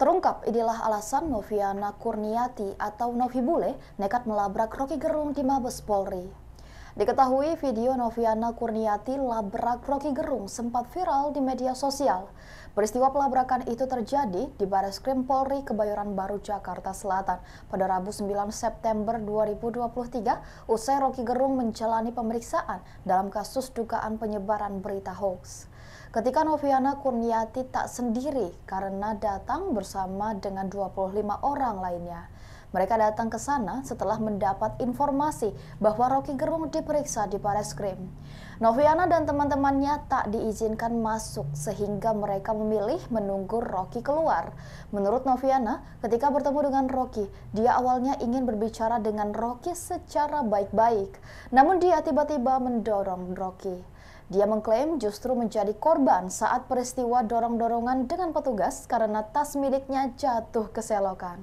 Terungkap inilah alasan Noviana Kurniati atau Novi Bule nekat melabrak Rocky Gerung di Mabes Polri. Diketahui video Noviana Kurniati labrak Rocky Gerung sempat viral di media sosial. Peristiwa pelabrakan itu terjadi di Baris Krim Polri Kebayoran Baru Jakarta Selatan pada Rabu 9 September 2023 usai Rocky Gerung menjalani pemeriksaan dalam kasus dugaan penyebaran berita hoax. Ketika Noviana Kurniati tak sendiri karena datang bersama dengan 25 orang lainnya. Mereka datang ke sana setelah mendapat informasi bahwa Rocky Gerung diperiksa di Bareskrim. Noviana dan teman-temannya tak diizinkan masuk sehingga mereka memilih menunggu Rocky keluar. Menurut Noviana, ketika bertemu dengan Rocky, dia awalnya ingin berbicara dengan Rocky secara baik-baik. Namun dia tiba-tiba mendorong Rocky. Dia mengklaim justru menjadi korban saat peristiwa dorong-dorongan dengan petugas karena tas miliknya jatuh ke selokan.